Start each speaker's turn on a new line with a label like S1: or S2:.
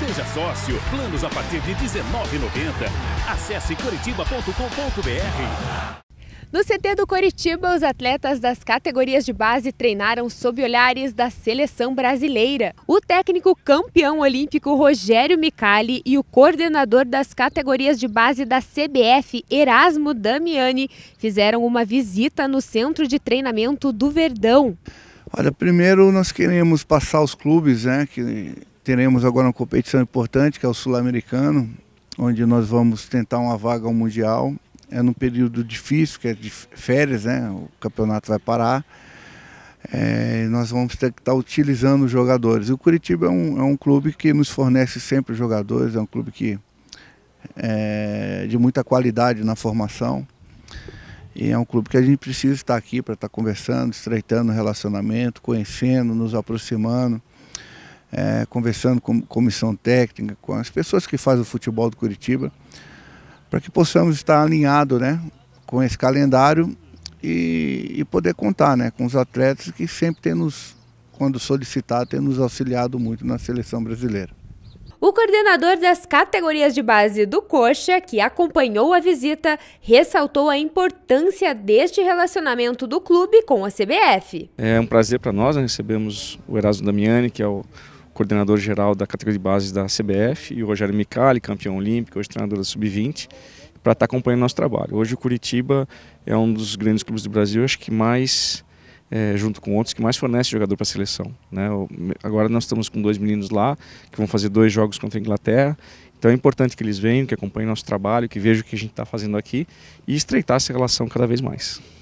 S1: Seja sócio. Planos a partir de 19,90 Acesse coritiba.com.br.
S2: No CT do Coritiba, os atletas das categorias de base treinaram sob olhares da seleção brasileira. O técnico campeão olímpico Rogério Micali e o coordenador das categorias de base da CBF, Erasmo Damiani, fizeram uma visita no centro de treinamento do Verdão.
S3: Olha, primeiro nós queremos passar aos clubes né, que Teremos agora uma competição importante, que é o Sul-Americano, onde nós vamos tentar uma vaga ao Mundial. É num período difícil, que é de férias, né? O campeonato vai parar. É, nós vamos ter que estar tá utilizando os jogadores. o Curitiba é um, é um clube que nos fornece sempre jogadores, é um clube que é, de muita qualidade na formação. E é um clube que a gente precisa estar aqui para estar tá conversando, estreitando o relacionamento, conhecendo, nos aproximando é, conversando com comissão técnica, com as pessoas que fazem o futebol do Curitiba, para que possamos estar alinhado né, com esse calendário e, e, poder contar né, com os atletas que sempre tem nos, quando solicitado, tem nos auxiliado muito na seleção brasileira.
S2: O coordenador das categorias de base do Coxa, que acompanhou a visita, ressaltou a importância deste relacionamento do clube com a CBF.
S1: É um prazer para nós, né? recebemos o Erasmo Damiani, que é o coordenador geral da categoria de bases da CBF, e o Rogério Micali, campeão olímpico, hoje treinador da Sub-20, para estar tá acompanhando nosso trabalho. Hoje o Curitiba é um dos grandes clubes do Brasil, acho que mais, é, junto com outros, que mais fornece jogador para a seleção. Né? Agora nós estamos com dois meninos lá, que vão fazer dois jogos contra a Inglaterra, então é importante que eles venham, que acompanhem nosso trabalho, que vejam o que a gente está fazendo aqui e estreitar essa relação cada vez mais.